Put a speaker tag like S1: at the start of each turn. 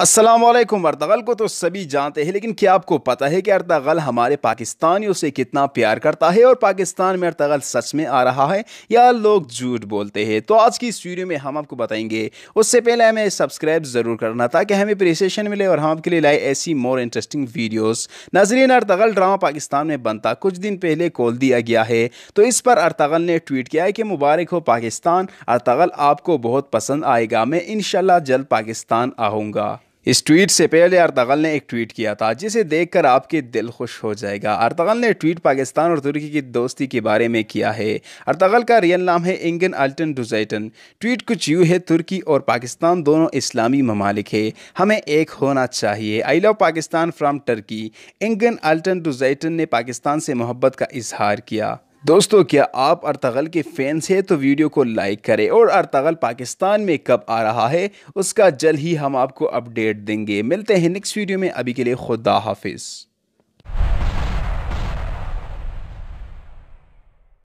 S1: असलम अर्दगल को तो सभी जानते हैं लेकिन क्या आपको पता है कि अर्दगल हमारे पाकिस्तानियों से कितना प्यार करता है और पाकिस्तान में अर्दगल सच में आ रहा है या लोग झूठ बोलते हैं तो आज की इस वीडियो में हम आपको बताएंगे उससे पहले हमें सब्सक्राइब ज़रूर करना ताकि हमें प्रेसेशन मिले और हम आपके लिए लाए ऐसी मोर इंटरेस्टिंग वीडियोज़ नाजरीन अर्दगल ड्रामा पाकिस्तान में बनता कुछ दिन पहले खोल दिया गया है तो इस पर अरतगल ने ट्वीट किया है कि मुबारक हो पाकिस्तान अरतगल आपको बहुत पसंद आएगा मैं इन जल्द पाकिस्तान आऊँगा इस ट्वीट से पहले अरतगल ने एक ट्वीट किया था जिसे देखकर आपके दिल खुश हो जाएगा अरतगल ने ट्वीट पाकिस्तान और तुर्की की दोस्ती के बारे में किया है अरतगल का रियल नाम है इंगन अल्टन डुजैटन ट्वीट कुछ यूँ है तुर्की और पाकिस्तान दोनों इस्लामी ममालिक है हमें एक होना चाहिए I love Pakistan from Turkey Engin Altan Duzyatan ने पाकिस्तान से मोहब्बत का इजहार किया दोस्तों क्या आप अरतगल के फैंस हैं तो वीडियो को लाइक करें और अरतगल पाकिस्तान में कब आ रहा है उसका जल्द ही हम आपको अपडेट देंगे मिलते हैं नेक्स्ट वीडियो में अभी के लिए खुदा हाफिज़